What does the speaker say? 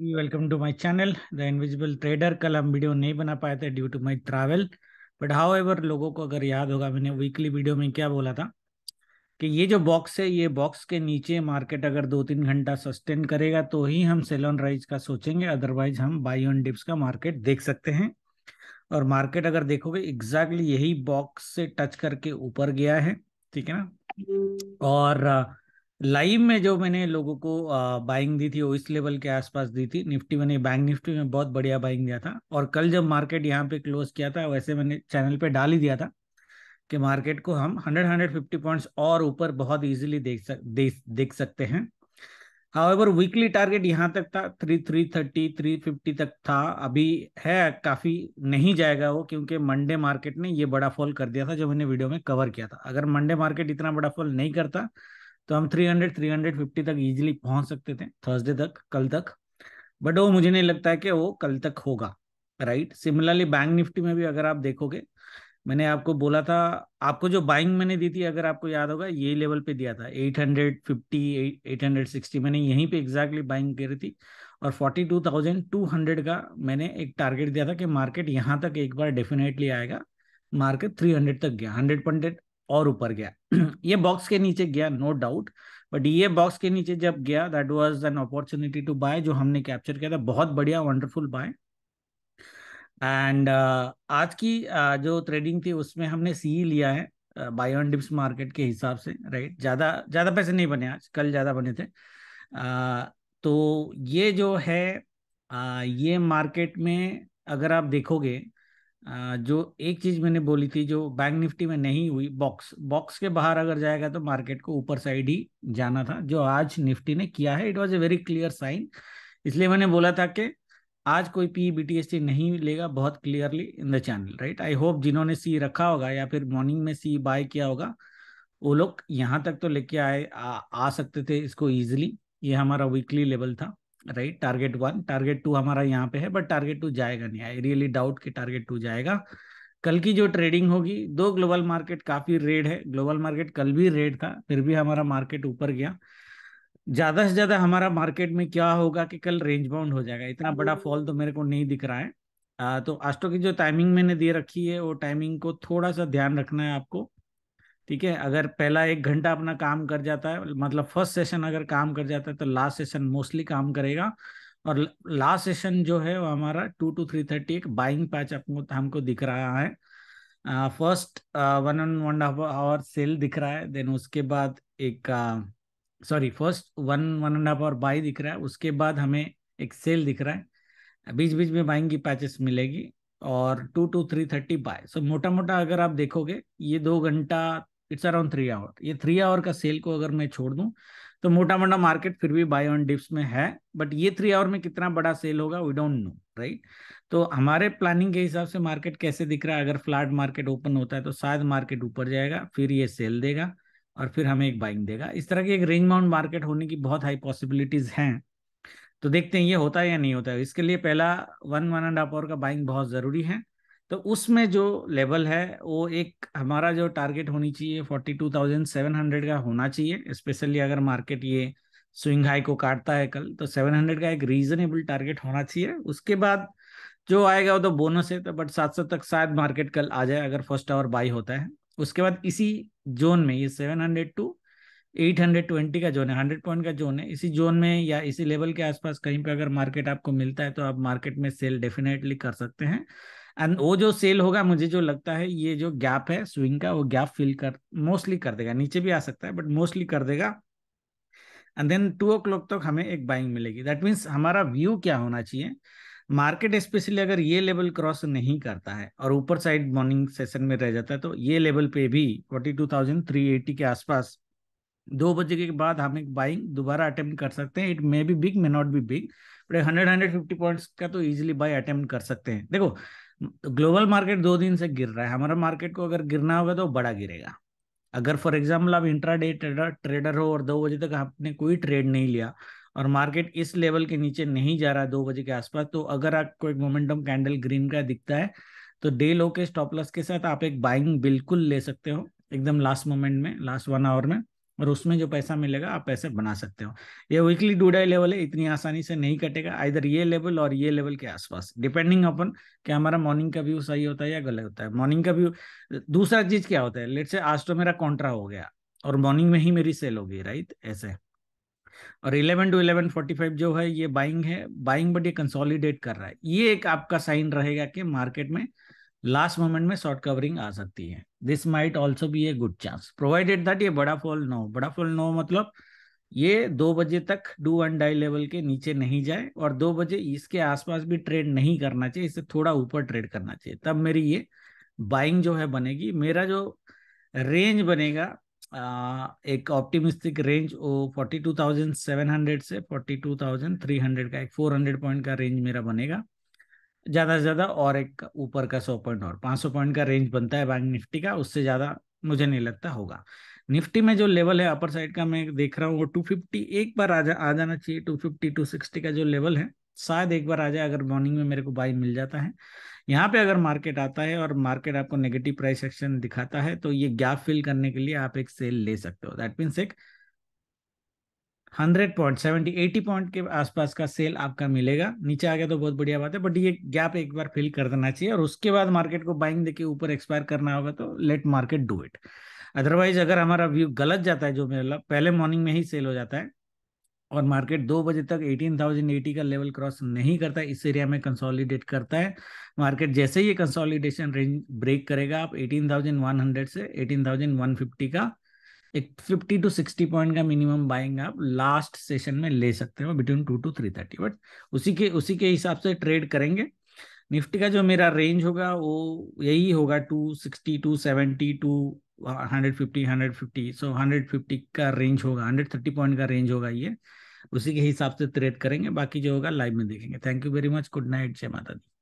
Welcome to my channel the invisible trader कल हम video नहीं बना पाए थे due to my travel but however लोगों को अगर याद होगा मैंने वीकली वीडियो में क्या बोला था कि ये जो बॉक्स है ये बॉक्स के नीचे मार्केट अगर दो तीन घंटा सस्टेन करेगा तो ही हम सेल ऑन राइज का सोचेंगे अदरवाइज हम बाई ऑन डिप्स का मार्केट देख सकते हैं और मार्केट अगर देखोगे एग्जैक्टली यही बॉक्स से टच करके ऊपर गया है ठीक है ना हम्म। और लाइव में जो मैंने लोगों को बाइंग दी थी वो इस लेवल के आसपास दी थी निफ्टी मैंने बैंक निफ्टी में बहुत बढ़िया बाइंग दिया था और कल जब मार्केट यहाँ पे क्लोज किया था वैसे मैंने चैनल पे डाल ही दिया था कि मार्केट को हम 100 150 पॉइंट्स और ऊपर बहुत इजीली देख सक देख, देख सकते हैं हाउएवर वीकली टारगेट यहाँ तक था three three thirty three fifty तक था अभी है काफ़ी नहीं जाएगा वो क्योंकि मंडे मार्केट ने ये बड़ा फॉल कर दिया था जो मैंने वीडियो में कवर किया था अगर मंडे मार्केट इतना बड़ा फॉल नहीं करता तो हम 300 350 तक इजीली पहुंच सकते थे थर्सडे तक कल तक बट वो मुझे नहीं लगता है कि वो कल तक होगा राइट सिमिलरली बैंक निफ्टी में भी अगर आप देखोगे मैंने आपको बोला था आपको जो बाइंग मैंने दी थी अगर आपको याद होगा ये लेवल पे दिया था 850 860 मैंने यहीं पे एग्जैक्टली बाइंग करी थी और 42,200 का मैंने एक टारगेट दिया था कि मार्केट यहाँ तक एक बार डेफिनेटली आएगा मार्केट 300 तक गया 100 परसेंट और ऊपर गया ये बॉक्स के नीचे गया नो डाउट बट ये बॉक्स के नीचे जब गया that was an opportunity to buy जो हमने कैप्चर किया था बहुत बढ़िया वंडरफुल बाय एंड आज की uh, जो ट्रेडिंग थी उसमें हमने सी लिया है बाय ऑन डिप्स मार्केट के हिसाब से राइट ज़्यादा ज़्यादा पैसे नहीं बने आज कल ज़्यादा बने थे uh, तो ये जो है uh, ये मार्केट में अगर आप देखोगे जो एक चीज मैंने बोली थी जो बैंक निफ्टी में नहीं हुई बॉक्स बॉक्स के बाहर अगर जाएगा तो मार्केट को ऊपर साइड ही जाना था जो आज निफ्टी ने किया है it was a very clear sign इसलिए मैंने बोला था कि आज कोई पी बी e नहीं लेगा बहुत clearly in the channel right I hope जिन्होंने सी रखा होगा या फिर मॉर्निंग में सी बाय किया होगा वो लोग यहाँ तक तो लेके आए आ, आ सकते थे इसको ईजिली ये हमारा वीकली लेवल था right target one target two हमारा यहाँ पे है बट टारगेट टू जाएगा नहीं आई रियली डाउट कि टारगेट टू जाएगा कल की जो ट्रेडिंग होगी दो ग्लोबल मार्केट काफी रेड है ग्लोबल मार्केट कल भी रेड था फिर भी हमारा मार्केट ऊपर गया ज्यादा से ज्यादा हमारा मार्केट में क्या होगा कि कल रेंज बाउंड हो जाएगा इतना बड़ा फॉल हम्म। तो मेरे को नहीं दिख रहा है आ, तो आस्टो तो की जो टाइमिंग मैंने दे रखी है वो टाइमिंग को थोड़ा सा ध्यान रखना है आपको ठीक है अगर पहला एक घंटा अपना काम कर जाता है मतलब फर्स्ट सेशन अगर काम कर जाता है तो लास्ट सेशन मोस्टली काम करेगा और लास्ट सेशन जो है वो हमारा टू टू थ्री थर्टी एक बाइंग पैच अपने हमको दिख रहा है first one and one half hour sell दिख रहा है देन उसके बाद एक sorry first one one and half hour buy दिख रहा है उसके बाद हमें एक सेल दिख रहा है बीच बीच में बाइंग की पैचेस मिलेगी और two two three thirty buy so मोटा मोटा अगर आप देखोगे ये दो घंटा इट्स अराउंड थ्री आवर ये थ्री आवर का सेल को अगर मैं छोड़ दूं तो मोटा मोटा मार्केट फिर भी बाय ऑन डिप्स में है बट ये थ्री आवर में कितना बड़ा सेल होगा वी डोंट नो राइट तो हमारे प्लानिंग के हिसाब से मार्केट कैसे दिख रहा है अगर फ्लैट मार्केट ओपन होता है तो शायद मार्केट ऊपर जाएगा फिर ये सेल देगा और फिर हमें एक बाइंग देगा इस तरह की एक रेंज माउंट मार्केट होने की बहुत हाई पॉसिबिलिटीज हैं तो देखते हैं ये होता है या नहीं होता है इसके लिए पहला one one and half hour का बाइंग बहुत जरूरी है तो उसमें जो लेवल है वो एक हमारा जो टारगेट होनी चाहिए forty two thousand seven hundred का होना चाहिए स्पेशली अगर मार्केट ये स्विंग हाई को काटता है कल तो सेवन हंड्रेड का एक रीजनेबल टारगेट होना चाहिए उसके बाद जो आएगा वो तो बोनस है तो बट सात सौ तक शायद मार्केट कल आ जाए अगर फर्स्ट आवर बाई होता है उसके बाद इसी जोन में ये seven hundred to eight hundred twenty का जोन है हंड्रेड पॉइंट का जोन है इसी जोन में या इसी लेवल के आसपास कहीं पे अगर मार्केट आपको मिलता है तो आप मार्केट में सेल डेफिनेटली कर सकते हैं एंड वो जो सेल होगा मुझे जो लगता है ये जो गैप है स्विंग का वो गैप फिल कर मोस्टली कर देगा नीचे भी आ सकता है बट मोस्टली कर देगा and then two o'clock तक हमें एक बाइंग मिलेगी दैट मीन्स हमारा व्यू क्या होना चाहिए मार्केट स्पेशली अगर ये लेवल क्रॉस नहीं करता है और ऊपर साइड मॉर्निंग सेशन में रह जाता है तो ये लेवल पे भी forty two thousand three eighty के आसपास दो बजे के बाद हम एक बाइंग दोबारा अटेम्प्ट कर सकते हैं it may be big may not be big but hundred hundred fifty points का तो इजिली बाई अटेम्प्ट कर सकते हैं देखो तो ग्लोबल मार्केट दो दिन से गिर रहा है हमारा मार्केट को अगर गिरना होगा तो बड़ा गिरेगा अगर फॉर एग्जाम्पल आप इंट्रा डे ट्रेडर ट्रेडर हो और दो बजे तक आपने कोई ट्रेड नहीं लिया और मार्केट इस लेवल के नीचे नहीं जा रहा है दो बजे के आसपास तो अगर आपको एक मोमेंटम कैंडल ग्रीन का दिखता है तो डे लो के स्टॉप लॉस के साथ आप एक बाइंग बिल्कुल ले सकते हो एकदम लास्ट मोमेंट में लास्ट वन आवर में और उसमें जो पैसा मिलेगा आप पैसे बना सकते हो ये वीकली डूडाई लेवल है इतनी आसानी से नहीं कटेगा आइधर ये लेवल और ये लेवल के आसपास डिपेंडिंग अपन कि हमारा मॉर्निंग का व्यू सही होता है या गलत होता है मॉर्निंग का व्यू दूसरा चीज क्या होता है लेट से आज तो मेरा कॉन्ट्रा हो गया और मॉर्निंग में ही मेरी सेल होगी राइट ऐसे और इलेवन टू 11:45 जो है ये बाइंग है बाइंग बट ये कंसोलिडेट कर रहा है ये एक आपका साइन रहेगा कि मार्केट में लास्ट मोमेंट में शॉर्ट कवरिंग आ सकती है this might also be a good chance provided that ये बड़ा फॉल नो बड़ा फॉल नो मतलब ये दो बजे तक डू एंड डाई लेवल के नीचे नहीं जाए और दो बजे इसके आसपास भी ट्रेड नहीं करना चाहिए इससे थोड़ा ऊपर ट्रेड करना चाहिए तब मेरी ये बाइंग जो है बनेगी मेरा जो रेंज बनेगा आ, एक ऑप्टिमिस्टिक रेंज वो forty two thousand seven hundred से forty two thousand three hundred का एक फोर हंड्रेड पॉइंट का रेंज मेरा बनेगा ज्यादा से ज्यादा और एक ऊपर का सौ पॉइंट और पांच सौ पॉइंट का रेंज बनता है बैंक निफ्टी का उससे ज्यादा मुझे नहीं लगता होगा निफ्टी में जो लेवल है अपर साइड का मैं देख रहा हूँ वो टू फिफ्टी एक बार आ, जा, आ जाना चाहिए टू फिफ्टी टू सिक्सटी का जो लेवल है शायद एक बार आ जाए अगर मॉर्निंग में मेरे को बाई मिल जाता है यहाँ पे अगर मार्केट आता है और मार्केट आपको नेगेटिव प्राइस एक्शन दिखाता है तो ये गैप फिल करने के लिए आप एक सेल ले सकते हो दैट मीन्स एक hundred point seventy eighty point के आसपास का सेल आपका मिलेगा नीचे आ गया तो बहुत बढ़िया बात है बट ये गैप एक बार फिल कर देना चाहिए और उसके बाद मार्केट को बाइंग देके ऊपर एक्सपायर करना होगा तो let market do it otherwise अगर हमारा व्यू गलत जाता है जो मेरा पहले मॉर्निंग में ही सेल हो जाता है और मार्केट दो बजे तक एटीन थाउजेंड एटी का लेवल क्रॉस नहीं करता इस एरिया में कंसोलिडेट करता है मार्केट जैसे ही कंसोलिडेशन रेंज ब्रेक करेगा आप एटीन थाउजेंड वन हंड्रेड से एटीन थाउजेंड वन फिफ्टी का एक फिफ्टी टू सिक्सटी पॉइंट का मिनिमम बाइंग आप लास्ट सेशन में ले सकते हो between two two three thirty but उसी के उसी के हिसाब से ट्रेड करेंगे निफ्टी का जो मेरा रेंज होगा वो यही होगा two sixty two seventy two hundred fifty hundred fifty so hundred fifty का रेंज होगा हंड्रेड थर्टी पॉइंट का रेंज होगा ये उसी के हिसाब से ट्रेड करेंगे बाकी जो होगा लाइव में देखेंगे thank you very much good night जय माता दी